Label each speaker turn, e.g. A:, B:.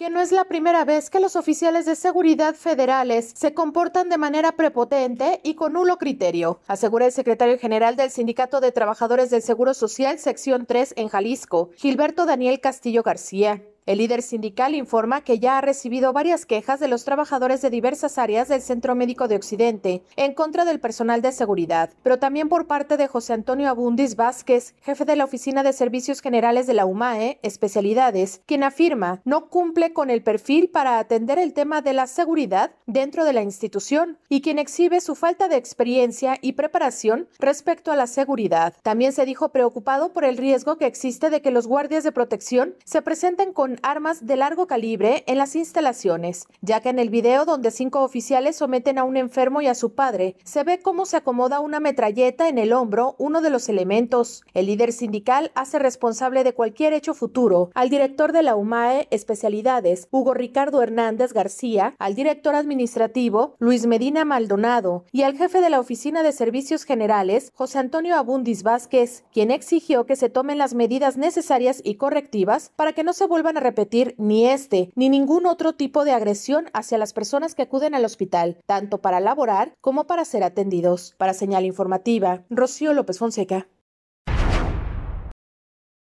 A: que no es la primera vez que los oficiales de seguridad federales se comportan de manera prepotente y con nulo criterio, asegura el secretario general del Sindicato de Trabajadores del Seguro Social, sección 3 en Jalisco, Gilberto Daniel Castillo García. El líder sindical informa que ya ha recibido varias quejas de los trabajadores de diversas áreas del Centro Médico de Occidente en contra del personal de seguridad, pero también por parte de José Antonio Abundis Vázquez, jefe de la Oficina de Servicios Generales de la UMAE, especialidades, quien afirma no cumple con el perfil para atender el tema de la seguridad dentro de la institución y quien exhibe su falta de experiencia y preparación respecto a la seguridad. También se dijo preocupado por el riesgo que existe de que los guardias de protección se presenten con armas de largo calibre en las instalaciones, ya que en el video donde cinco oficiales someten a un enfermo y a su padre, se ve cómo se acomoda una metralleta en el hombro uno de los elementos. El líder sindical hace responsable de cualquier hecho futuro al director de la UMAE Especialidades, Hugo Ricardo Hernández García, al director administrativo, Luis Medina Maldonado, y al jefe de la Oficina de Servicios Generales, José Antonio Abundis Vázquez, quien exigió que se tomen las medidas necesarias y correctivas para que no se vuelvan a repetir ni este ni ningún otro tipo de agresión hacia las personas que acuden al hospital, tanto para laborar como para ser atendidos. Para señal informativa, Rocío López Fonseca.